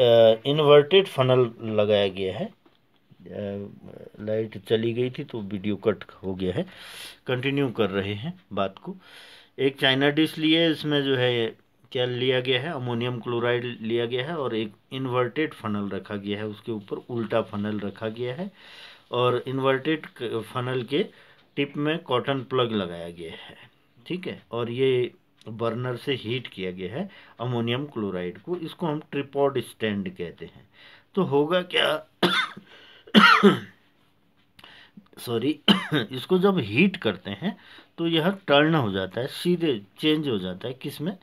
inverted funnel लगाया गया है लाइट चली गई थी तो वीडियो कट हो गया है कंटिन्यू कर रहे हैं बात को एक चाइना डिश लिए इसमें जो है क्या लिया गया है अमोनियम क्लोराइड लिया गया है और एक इन्वर्टेड फनल रखा गया है उसके ऊपर उल्टा फनल रखा गया है और इन्वर्टेड फनल के टिप में कॉटन प्लग लगाया गया है ठीक है और ये बर्नर से हीट किया गया है अमोनियम क्लोराइड को इसको हम ट्रिपॉड स्टैंड कहते हैं तो होगा क्या सॉरी इसको जब हीट करते हैं तो यह टर्न हो जाता है सीधे चेंज हो जाता है किस में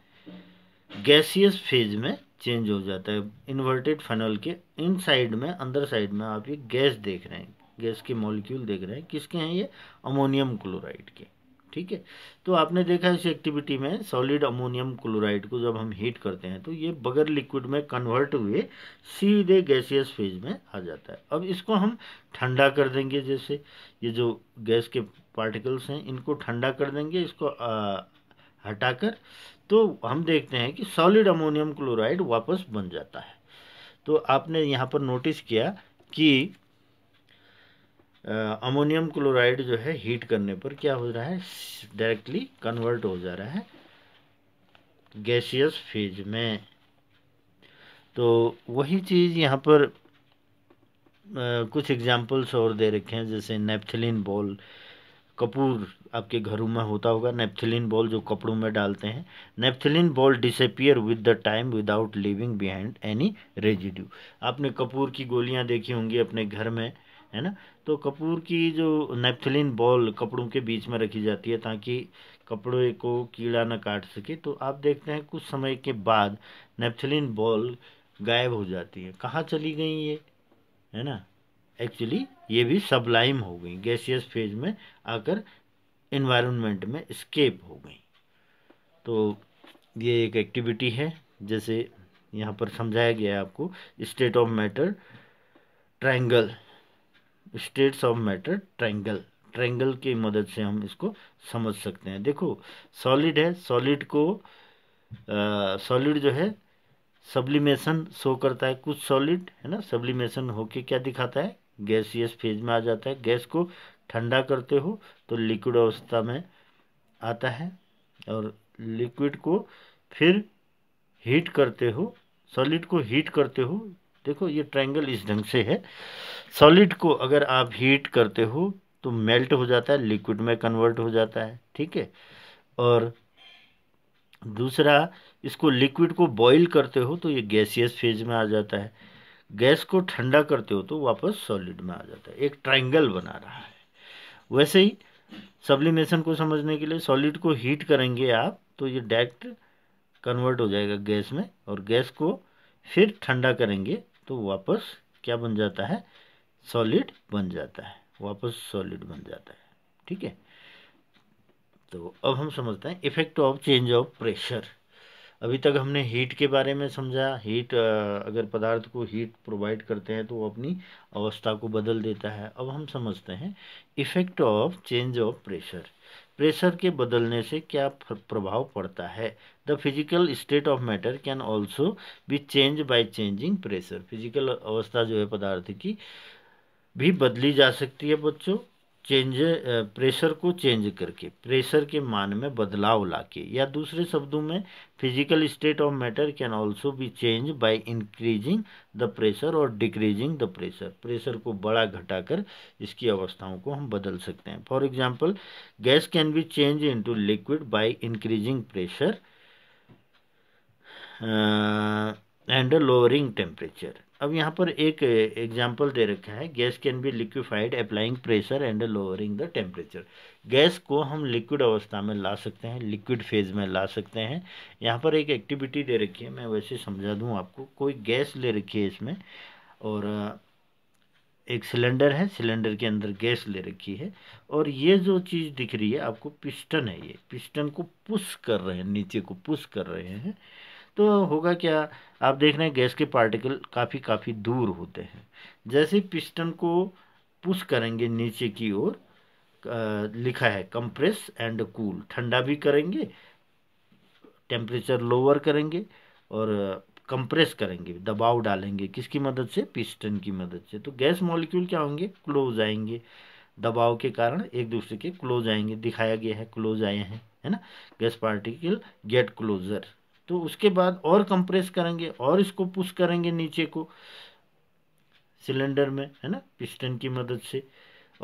गैसियस फेज में चेंज हो जाता है इन्वर्टेड फनल के इन साइड में अंदर साइड में आप ये गैस देख रहे हैं गैस के मॉलिक्यूल देख रहे हैं किसके हैं ये अमोनियम क्लोराइड के ठीक है तो आपने देखा इस एक्टिविटी में सॉलिड अमोनियम क्लोराइड को जब हम हीट करते हैं तो ये बगैर लिक्विड में कन्वर्ट हुए सीधे गैसियस फेज में आ जाता है अब इसको हम ठंडा कर देंगे जैसे ये जो गैस के पार्टिकल्स हैं इनको ठंडा कर देंगे इसको हटा हटाकर तो हम देखते हैं कि सॉलिड अमोनियम क्लोराइड वापस बन जाता है तो आपने यहाँ पर नोटिस किया कि अमोनियम क्लोराइड जो है हीट करने पर क्या हो रहा है डायरेक्टली कन्वर्ट हो जा रहा है गैसियस फेज में तो वही चीज़ यहाँ पर आ, कुछ एग्जांपल्स और दे रखे हैं जैसे नेपथिलिन बॉल कपूर आपके घरों में होता होगा नेपथिलिन बॉल जो कपड़ों में डालते हैं naphthalene ball disappear with the time without living behind any residue आपने कपूर की गोलियां देखी होंगी अपने घर में है ना तो कपूर की जो नेपथलिन बॉल कपड़ों के बीच में रखी जाती है ताकि कपड़े को कीड़ा ना काट सके तो आप देखते हैं कुछ समय के बाद नेपथलिन बॉल गायब हो जाती है कहाँ चली गई ये है ना एक्चुअली ये भी सबलाइम हो गई गैसियस फेज में आकर इन्वायरमेंट में स्केप हो गई तो ये एक एक्टिविटी है जैसे यहाँ पर समझाया गया है आपको state of matter triangle states of matter triangle triangle की मदद से हम इसको समझ सकते हैं देखो सॉलिड है सॉलिड को सॉलिड जो है सब्लिमेशन शो करता है कुछ सॉलिड है ना सब्लिमेशन होके क्या दिखाता है गैस ये फेज में आ जाता है गैस को ठंडा करते हो तो लिक्विड अवस्था में आता है और लिक्विड को फिर हीट करते हो सॉलिड को हीट करते हो देखो ये ट्रायंगल इस ढंग से है सॉलिड को अगर आप हीट करते हो तो मेल्ट हो जाता है लिक्विड में कन्वर्ट हो जाता है ठीक है और दूसरा इसको लिक्विड को बॉईल करते हो तो ये गैसियस फेज में आ जाता है गैस को ठंडा करते हो तो वापस सॉलिड में आ जाता है एक ट्राइंगल बना रहा है वैसे ही सब्लिमेशन को समझने के लिए सॉलिड को हीट करेंगे आप तो ये डायरेक्ट कन्वर्ट हो जाएगा गैस में और गैस को फिर ठंडा करेंगे तो वापस क्या बन जाता है सॉलिड बन जाता है वापस सॉलिड बन जाता है ठीक है तो अब हम समझते हैं effect of change of pressure अभी तक हमने हीट के बारे में समझा हीट अगर पदार्थ को हीट प्रोवाइड करते हैं तो वो अपनी अवस्था को बदल देता है अब हम समझते हैं effect of change of pressure pressure के बदलने से क्या प्रभाव पड़ता है the physical state of matter can also be change by changing pressure physical अवस्था जो है पदार्थ की भी बदली जा सकती है बच्चों चेंज प्रेशर को चेंज करके प्रेशर के मान में बदलाव लाके या दूसरे शब्दों में physical state of matter can also be change by increasing the pressure और डिक्रीजिंग द प्रेशर प्रेशर को बड़ा घटाकर इसकी अवस्थाओं को हम बदल सकते हैं for example gas can be change into liquid by increasing pressure and lowering temperature अब यहाँ पर एक एग्जाम्पल दे रखा है gas can be liquefied applying pressure and lowering the temperature gas को हम लिक्विड अवस्था में ला सकते हैं लिक्विड फेज में ला सकते हैं यहाँ पर एक एक्टिविटी दे रखी है मैं वैसे समझा दूँ आपको कोई गैस ले रखी है इसमें और एक सिलेंडर है सिलेंडर के अंदर गैस ले रखी है और ये जो चीज़ दिख रही है आपको पिस्टन है ये पिस्टन को पुश कर रहे हैं नीचे को पुश कर रहे हैं तो होगा क्या आप देख रहे हैं गैस के पार्टिकल काफ़ी काफ़ी दूर होते हैं जैसे पिस्टन को पुश करेंगे नीचे की ओर लिखा है कंप्रेस एंड कूल ठंडा भी करेंगे टेम्परेचर लोअर करेंगे और कंप्रेस करेंगे दबाव डालेंगे किसकी मदद से पिस्टन की मदद से तो गैस मॉलिक्यूल क्या होंगे क्लोज आएंगे दबाव के कारण एक दूसरे के क्लोज आएंगे दिखाया गया है क्लोज आए हैं है ना गैस पार्टिकल गेट क्लोजर तो उसके बाद और कंप्रेस करेंगे और इसको पुश करेंगे नीचे को सिलेंडर में है ना पिस्टन की मदद से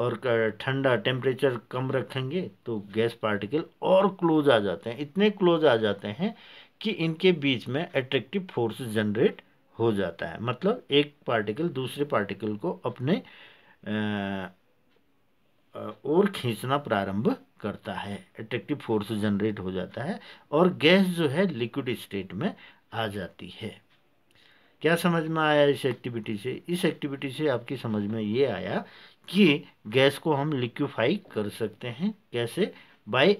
और ठंडा टेम्परेचर कम रखेंगे तो गैस पार्टिकल और क्लोज आ जाते हैं इतने क्लोज आ जाते हैं कि इनके बीच में अट्रैक्टिव फोर्स जनरेट हो जाता है मतलब एक पार्टिकल दूसरे पार्टिकल को अपने आ, और खींचना प्रारंभ करता है एट्रेक्टिव फोर्स जनरेट हो जाता है और गैस जो है लिक्विड स्टेट में आ जाती है क्या समझ में आया इस एक्टिविटी से इस एक्टिविटी से आपकी समझ में ये आया कि गैस को हम लिक्विफाई कर सकते हैं कैसे by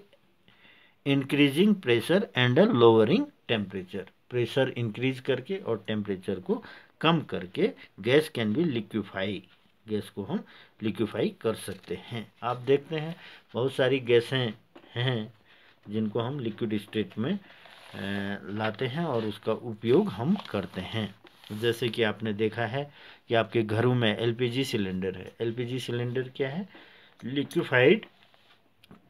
increasing pressure and lowering temperature pressure increase करके और टेम्परेचर को कम करके gas can be liquefy gas को हम लिक्विफाई कर सकते हैं आप देखते हैं बहुत सारी गैसें हैं जिनको हम लिक्विड स्टेट में लाते हैं और उसका उपयोग हम करते हैं जैसे कि आपने देखा है कि आपके घरों में एलपीजी सिलेंडर है एलपीजी सिलेंडर क्या है लिक्विफाइड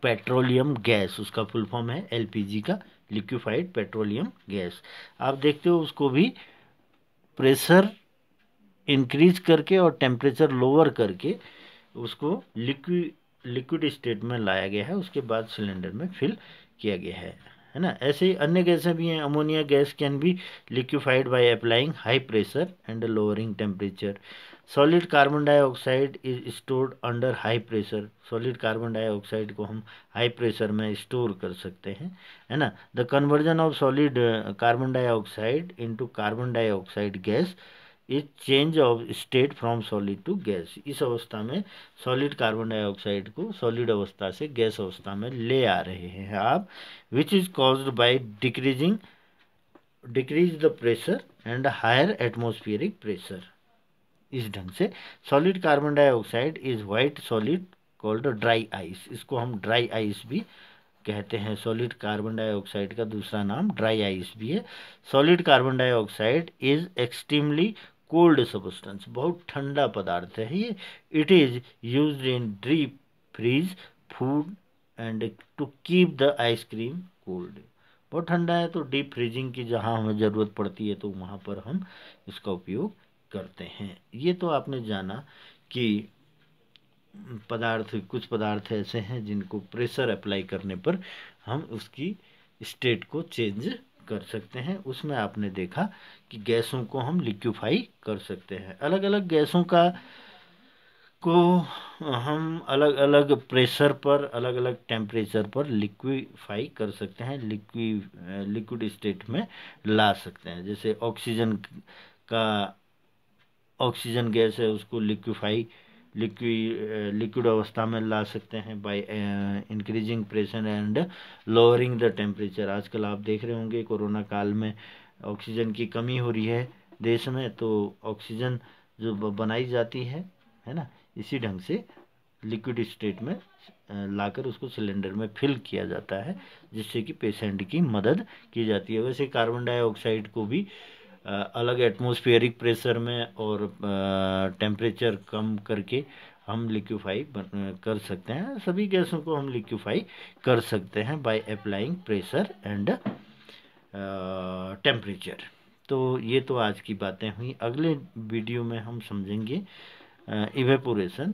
पेट्रोलियम गैस उसका फुल फॉर्म है एलपीजी का लिक्विफाइड पेट्रोलियम गैस आप देखते हो उसको भी प्रेशर इंक्रीज करके और टेम्परेचर लोअर करके उसको लिक्विड लिक्विड स्टेट में लाया गया है उसके बाद सिलेंडर में फिल किया गया है है ना ऐसे ही अन्य गैसें भी हैं ammonia gas can be liquefied by applying high pressure and lowering temperature solid carbon dioxide is stored under high pressure solid carbon dioxide को हम हाई प्रेशर में स्टोर कर सकते हैं है ना the conversion of solid carbon dioxide into carbon dioxide gas is change of state from solid to gas इस अवस्था में सॉलिड कार्बन डाइऑक्साइड को सॉलिड अवस्था से गैस अवस्था में ले आ रहे हैं आप which is caused by decreasing decrease the pressure and higher atmospheric pressure इस ढंग से solid carbon dioxide is white solid called dry ice इसको हम ड्राई आइस भी कहते हैं सॉलिड कार्बन डाइऑक्साइड का दूसरा नाम ड्राई आइस भी है solid carbon dioxide is extremely cold substance बहुत ठंडा पदार्थ है ये it is use in deep freeze food and to keep the ice cream cold बहुत ठंडा है तो डीप फ्रीजिंग की जहाँ हमें ज़रूरत पड़ती है तो वहाँ पर हम इसका उपयोग करते हैं ये तो आपने जाना कि पदार्थ कुछ पदार्थ ऐसे हैं जिनको प्रेशर अप्लाई करने पर हम उसकी स्टेट को चेंज कर सकते हैं उसमें आपने देखा कि गैसों को हम लिक्विफाई कर सकते हैं अलग अलग गैसों का को हम अलग अलग प्रेशर पर अलग अलग टेम्परेचर पर लिक्विफाई कर सकते हैं लिक्वि लिक्विड स्टेट में ला सकते हैं जैसे ऑक्सीजन का ऑक्सीजन गैस है उसको लिक्विफाई लिक्विड लिक्विड अवस्था में ला सकते हैं by increasing pressure and lowering the temperature आजकल आप देख रहे होंगे कोरोना काल में ऑक्सीजन की कमी हो रही है देश में तो ऑक्सीजन जो बनाई जाती है है ना इसी ढंग से लिक्विड स्टेट में लाकर उसको सिलेंडर में फिल किया जाता है जिससे कि पेशेंट की मदद की जाती है वैसे कार्बन डाइऑक्साइड को भी अलग एटमोस्फेयरिक प्रेशर में और टेम्परेचर कम करके हम लिक्विफाई कर सकते हैं सभी गैसों को हम लिक्विफाई कर सकते हैं by applying pressure and temperature तो ये तो आज की बातें हुई अगले वीडियो में हम समझेंगे इवेपोरेशन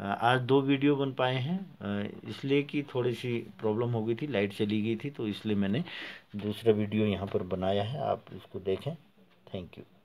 आज दो वीडियो बन पाए हैं इसलिए कि थोड़ी सी प्रॉब्लम हो गई थी लाइट चली गई थी तो इसलिए मैंने दूसरा वीडियो यहाँ पर बनाया है आप इसको देखें थैंक यू